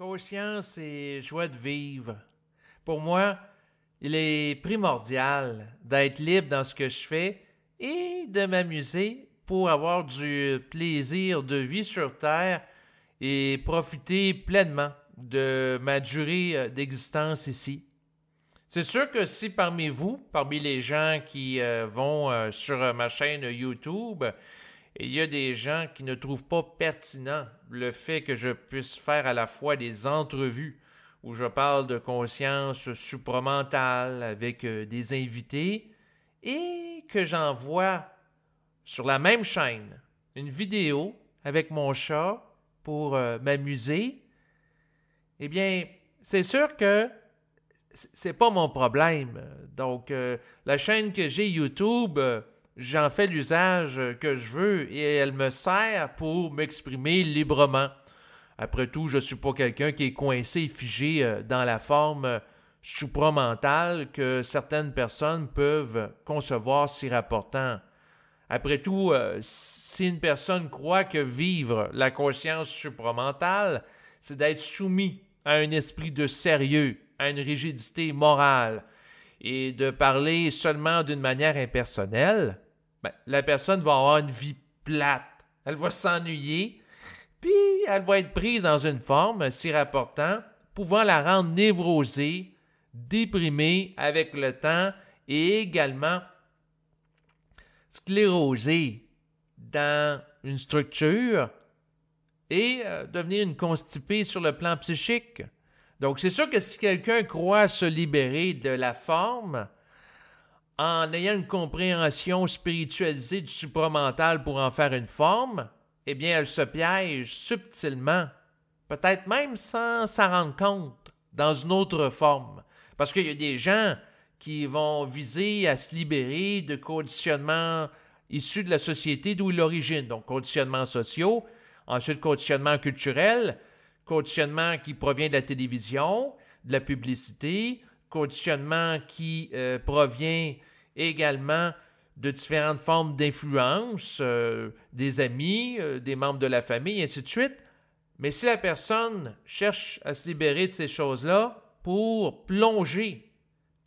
Conscience et joie de vivre. Pour moi, il est primordial d'être libre dans ce que je fais et de m'amuser pour avoir du plaisir de vie sur Terre et profiter pleinement de ma durée euh, d'existence ici. C'est sûr que si parmi vous, parmi les gens qui euh, vont euh, sur ma chaîne YouTube, et il y a des gens qui ne trouvent pas pertinent le fait que je puisse faire à la fois des entrevues où je parle de conscience supramentale avec euh, des invités et que j'envoie sur la même chaîne une vidéo avec mon chat pour euh, m'amuser, eh bien, c'est sûr que c'est pas mon problème. Donc, euh, la chaîne que j'ai YouTube, j'en fais l'usage que je veux et elle me sert pour m'exprimer librement. Après tout, je ne suis pas quelqu'un qui est coincé et figé euh, dans la forme euh, supramentale que certaines personnes peuvent concevoir si rapportant. Après tout, euh, si une personne croit que vivre la conscience supramentale, c'est d'être soumis à un esprit de sérieux, à une rigidité morale, et de parler seulement d'une manière impersonnelle, ben, la personne va avoir une vie plate. Elle va s'ennuyer, puis elle va être prise dans une forme si rapportant, pouvant la rendre névrosée, déprimée avec le temps et également sclérosée dans une structure et euh, devenir une constipée sur le plan psychique. Donc, c'est sûr que si quelqu'un croit se libérer de la forme, en ayant une compréhension spiritualisée du supramental pour en faire une forme, eh bien, elle se piège subtilement, peut-être même sans s'en rendre compte, dans une autre forme. Parce qu'il y a des gens qui vont viser à se libérer de conditionnements issus de la société d'où ils origine, donc conditionnements sociaux, ensuite conditionnements culturels, conditionnement qui provient de la télévision, de la publicité, conditionnement qui euh, provient également de différentes formes d'influence, euh, des amis, euh, des membres de la famille, et ainsi de suite. Mais si la personne cherche à se libérer de ces choses-là pour plonger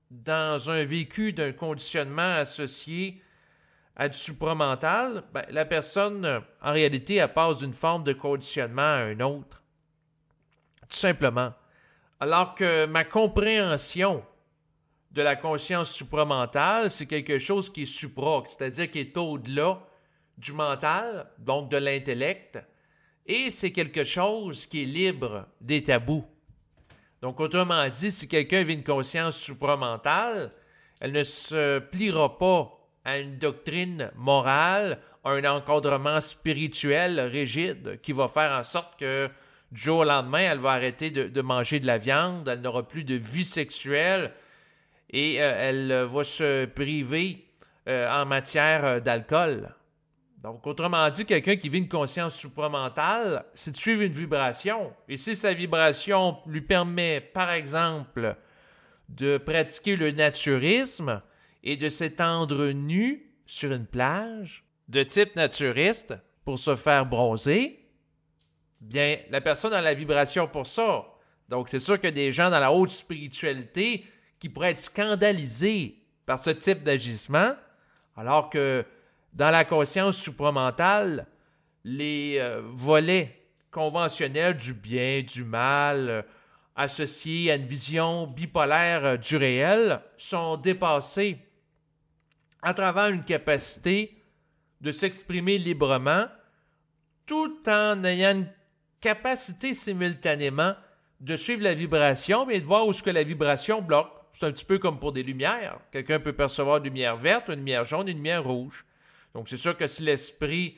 dans un vécu d'un conditionnement associé à du supramental, ben, la personne, en réalité, elle passe d'une forme de conditionnement à une autre tout simplement. Alors que ma compréhension de la conscience supramentale, c'est quelque chose qui est supra, c'est-à-dire qui est au-delà du mental, donc de l'intellect, et c'est quelque chose qui est libre des tabous. Donc, autrement dit, si quelqu'un vit une conscience supramentale, elle ne se pliera pas à une doctrine morale, à un encadrement spirituel rigide qui va faire en sorte que du jour au lendemain, elle va arrêter de, manger de la viande, elle n'aura plus de vie sexuelle et euh, elle euh, va se priver euh, en matière d'alcool. Donc, autrement dit, quelqu'un qui vit une conscience supramentale, c'est de suivre une vibration. Et si sa vibration lui permet, par exemple, de pratiquer le naturisme et de s'étendre nu sur une plage de type naturiste pour se faire bronzer, bien, la personne a la vibration pour ça. Donc, c'est sûr que des gens dans la haute spiritualité qui pourraient être scandalisés par ce type d'agissement, alors que dans la conscience supramentale, les euh, volets conventionnels du bien, du mal, euh, associés à une vision bipolaire euh, du réel, sont dépassés à travers une capacité de s'exprimer librement tout en ayant une capacité simultanément de suivre la vibration, mais de voir où ce que la vibration bloque. C'est un petit peu comme pour des lumières. Quelqu'un peut percevoir une lumière verte, une lumière jaune, une lumière rouge. Donc, c'est sûr que si l'esprit,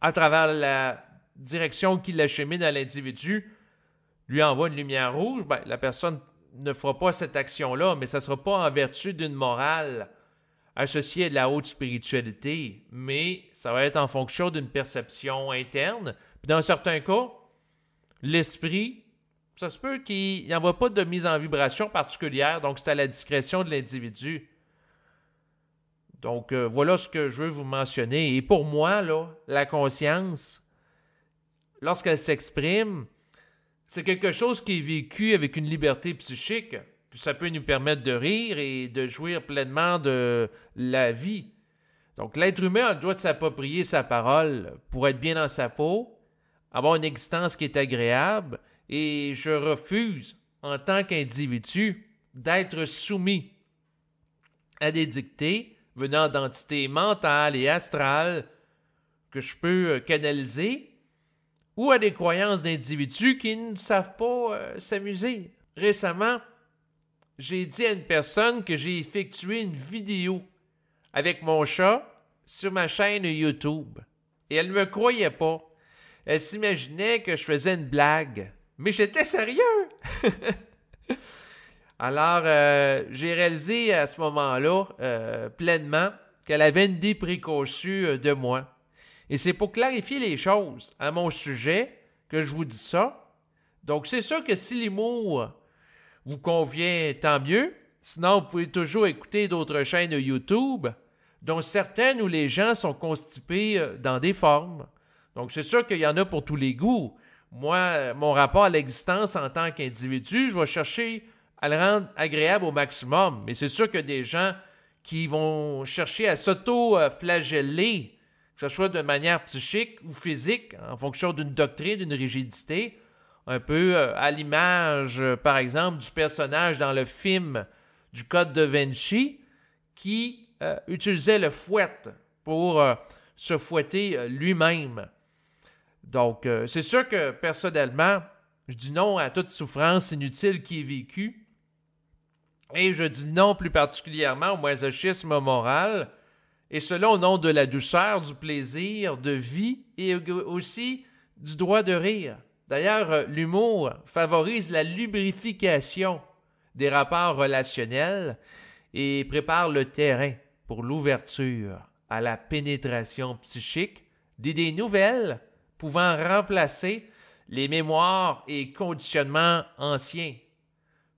à travers la direction qu'il achemine à l'individu, lui envoie une lumière rouge, ben, la personne ne fera pas cette action-là, mais ça ne sera pas en vertu d'une morale associée à de la haute spiritualité, mais ça va être en fonction d'une perception interne, dans certains cas, l'esprit, ça se peut qu'il n'y envoie pas de mise en vibration particulière, donc c'est à la discrétion de l'individu. Donc euh, voilà ce que je veux vous mentionner. Et pour moi, là, la conscience, lorsqu'elle s'exprime, c'est quelque chose qui est vécu avec une liberté psychique. Puis ça peut nous permettre de rire et de jouir pleinement de la vie. Donc l'être humain doit s'approprier sa parole pour être bien dans sa peau, avoir une existence qui est agréable et je refuse, en tant qu'individu, d'être soumis à des dictées venant d'entités mentales et astrales que je peux euh, canaliser ou à des croyances d'individus qui ne savent pas euh, s'amuser. Récemment, j'ai dit à une personne que j'ai effectué une vidéo avec mon chat sur ma chaîne YouTube et elle ne me croyait pas elle s'imaginait que je faisais une blague. Mais j'étais sérieux! Alors, euh, j'ai réalisé à ce moment-là euh, pleinement qu'elle avait une idée euh, de moi. Et c'est pour clarifier les choses à mon sujet que je vous dis ça. Donc, c'est sûr que si les mots vous conviennent, tant mieux. Sinon, vous pouvez toujours écouter d'autres chaînes YouTube, dont certaines où les gens sont constipés dans des formes. Donc, c'est sûr qu'il y en a pour tous les goûts. Moi, mon rapport à l'existence en tant qu'individu, je vais chercher à le rendre agréable au maximum. Mais c'est sûr que des gens qui vont chercher à s'auto-flageller, que ce soit de manière psychique ou physique, en fonction d'une doctrine, d'une rigidité, un peu euh, à l'image, euh, par exemple, du personnage dans le film du Code de Vinci qui euh, utilisait le fouet pour se fouetter lui-même. Donc, euh, c'est sûr que personnellement, je dis non à toute souffrance inutile qui est vécue. Et je dis non plus particulièrement au masochisme moral. Et cela au nom de la douceur, du plaisir, de vie et aussi du droit de rire. D'ailleurs, euh, l'humour favorise la lubrification des rapports relationnels et prépare le terrain pour l'ouverture à la pénétration psychique d'idées nouvelles pouvant remplacer les mémoires et conditionnements anciens.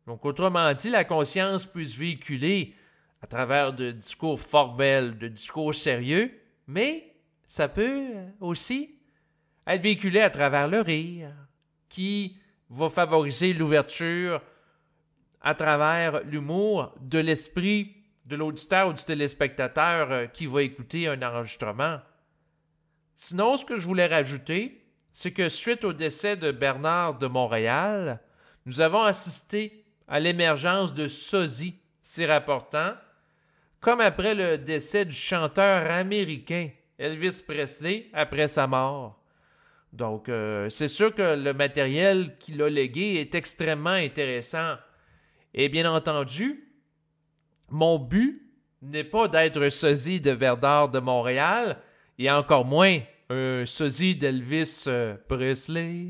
Donc, autrement dit, la conscience peut se véhiculer à travers de discours formels, de discours sérieux, mais ça peut euh, aussi être véhiculé à travers le rire, qui va favoriser l'ouverture à travers l'humour de l'esprit de l'auditeur ou du téléspectateur euh, qui va écouter un enregistrement. Sinon, ce que je voulais rajouter, c'est que suite au décès de Bernard de Montréal, nous avons assisté à l'émergence de sosies si rapportant, comme après le décès du chanteur américain Elvis Presley après sa mort. Donc, euh, c'est sûr que le matériel qu'il a légué est extrêmement intéressant. Et bien entendu, mon but n'est pas d'être sosie de Bernard de Montréal, et encore moins un sosie d'Elvis euh, Presley.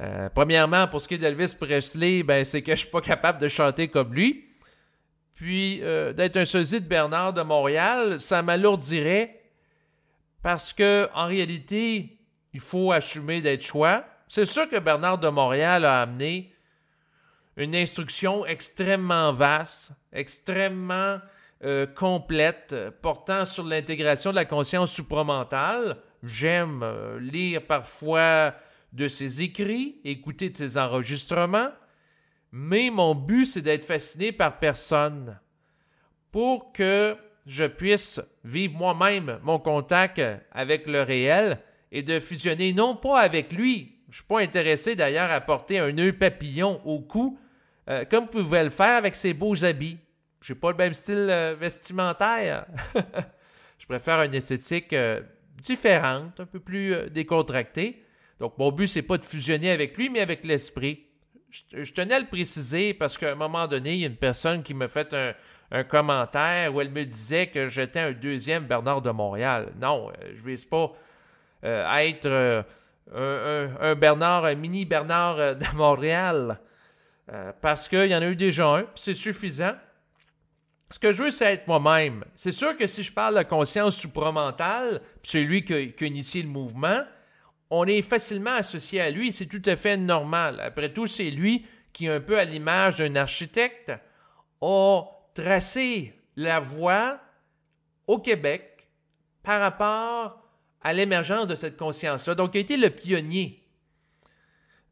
Euh, premièrement, pour ce qui est d'Elvis Presley, ben, c'est que je suis pas capable de chanter comme lui. Puis, euh, d'être un sosie de Bernard de Montréal, ça m'alourdirait parce que, en réalité, il faut assumer d'être choix. C'est sûr que Bernard de Montréal a amené une instruction extrêmement vaste, extrêmement euh, complète portant sur l'intégration de la conscience supramentale. J'aime euh, lire parfois de ses écrits, écouter de ses enregistrements, mais mon but, c'est d'être fasciné par personne pour que je puisse vivre moi-même mon contact avec le réel et de fusionner non pas avec lui. Je ne suis pas intéressé d'ailleurs à porter un nœud papillon au cou, euh, comme pouvait le faire avec ses beaux habits j'ai pas le même style euh, vestimentaire. je préfère une esthétique euh, différente, un peu plus euh, décontractée. Donc, mon but, c'est pas de fusionner avec lui, mais avec l'esprit. Je, tenais à le préciser parce qu'à un moment donné, il y a une personne qui m'a fait un, commentaire où elle me disait que j'étais un deuxième Bernard de Montréal. Non, je ne vise pas être un, un, Bernard, un mini Bernard de Montréal. parce qu'il y en a eu déjà un, c'est suffisant ce que je veux, c'est être moi-même. C'est sûr que si je parle de conscience supramentale, celui qui, a initié le mouvement, on est facilement associé à lui, c'est tout à fait normal. Après tout, c'est lui qui, un peu à l'image d'un architecte, a tracé la voie au Québec par rapport à l'émergence de cette conscience-là. Donc, il a été le pionnier.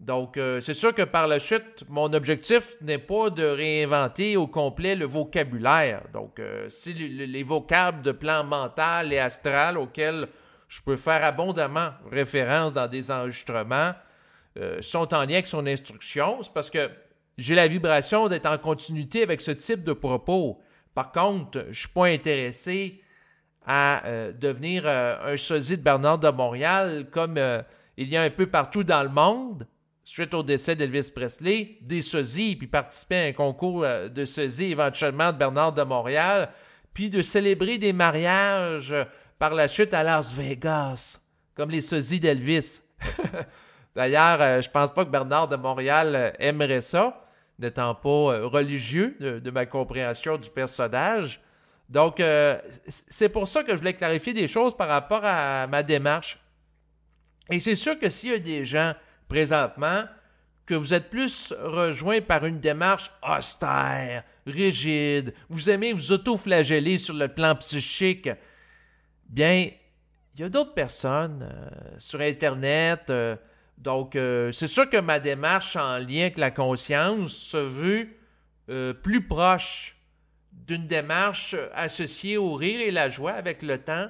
Donc, euh, c'est sûr que par la suite, mon objectif n'est pas de réinventer au complet le vocabulaire. Donc, euh, si les vocables de plan mental et astral auxquels je peux faire abondamment référence dans des enregistrements euh, sont en lien avec son instruction, c'est parce que j'ai la vibration d'être en continuité avec ce type de propos. Par contre, je suis pas intéressé à devenir un sosie de Bernard de Montréal comme il y a un peu partout dans le monde suite au décès d'Elvis Presley, des sosies, puis participer à un concours euh, de sosies éventuellement de Bernard de Montréal, puis de célébrer des mariages euh, par la chute à Las Vegas, comme les sosies d'Elvis. D'ailleurs, euh, je pense pas que Bernard de Montréal aimerait ça, n'étant pas religieux de, de, ma compréhension du personnage. Donc, c'est pour ça que je voulais clarifier des choses par rapport à ma démarche. Et c'est sûr que s'il y a des gens présentement, que vous êtes plus rejoint par une démarche austère, rigide, vous aimez vous autoflageller sur le plan psychique, bien, il y a d'autres personnes euh, sur Internet. Euh, donc, euh, c'est sûr que ma démarche en lien avec la conscience se veut plus proche d'une démarche associée au rire et la joie avec le temps,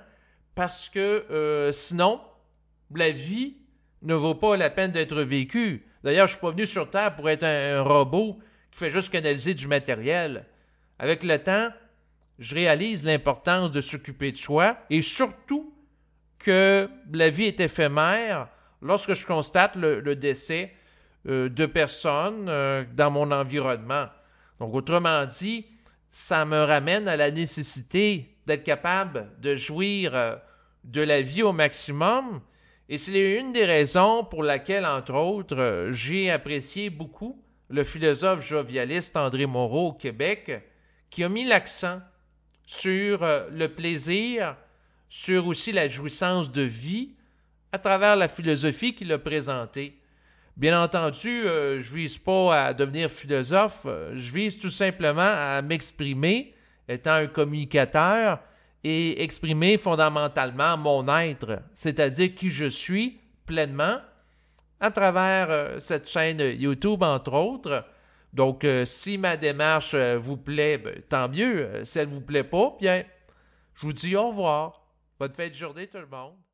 parce que sinon, la vie ne vaut pas la peine d'être vécu. D'ailleurs, je suis pas venu sur Terre pour être un, robot qui fait juste canaliser du matériel. Avec le temps, je réalise l'importance de s'occuper de soi et surtout que la vie est éphémère lorsque je constate le, décès euh, de personnes euh, dans mon environnement. Donc, autrement dit, ça me ramène à la nécessité d'être capable de jouir euh, de la vie au maximum et c'est une des raisons pour laquelle, entre autres, j'ai apprécié beaucoup le philosophe jovialiste André Moreau au Québec, qui a mis l'accent sur euh, le plaisir, sur aussi la jouissance de vie, à travers la philosophie qu'il a présentée. Bien entendu, je euh, je vise pas à devenir philosophe, euh, je vise tout simplement à m'exprimer, étant un communicateur, et exprimer fondamentalement mon être, c'est-à-dire qui je suis pleinement, à travers euh, cette chaîne YouTube, entre autres. Donc, euh, si ma démarche euh, vous plaît, ben, tant mieux. si elle ne vous plaît pas, bien, je vous dis au revoir. Bonne fête de journée, tout le monde.